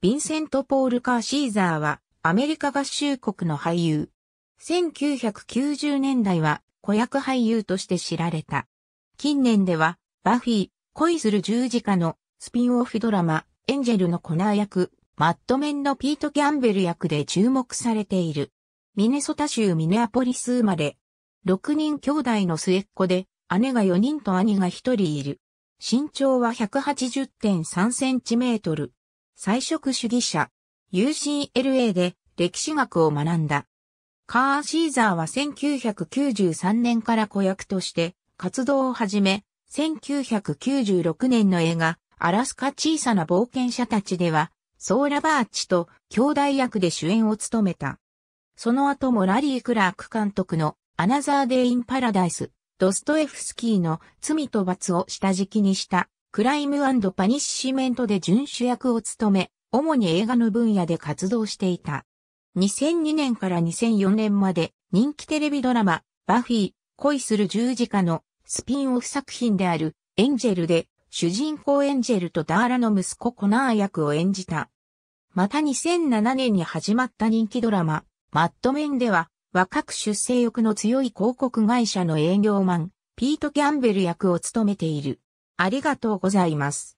ヴィンセント・ポール・カー・シーザーは、アメリカ合衆国の俳優。1990年代は、子役俳優として知られた。近年では、バフィー、恋する十字架の、スピンオフドラマ、エンジェルのコナー役、マットメンのピート・キャンベル役で注目されている。ミネソタ州ミネアポリス生まれ。6人兄弟の末っ子で、姉が4人と兄が1人いる。身長は180.3センチメートル。菜食主義者、UCLA で歴史学を学んだ。カー・シーザーは1993年から子役として活動を始め、1996年の映画、アラスカ小さな冒険者たちでは、ソーラバーチと兄弟役で主演を務めた。その後もラリー・クラーク監督のアナザー・デイ・イン・パラダイス、ドストエフスキーの罪と罰を下敷きにしたクライムパニッシメントで準主役を務め、主に映画の分野で活動していた。2002年から2004年まで人気テレビドラマ、バフィー、恋する十字架のスピンオフ作品であるエンジェルで主人公エンジェルとダーラの息子コナー役を演じた。また2007年に始まった人気ドラマ、マッドメンでは若く出世欲の強い広告会社の営業マン、ピート・キャンベル役を務めている。ありがとうございます。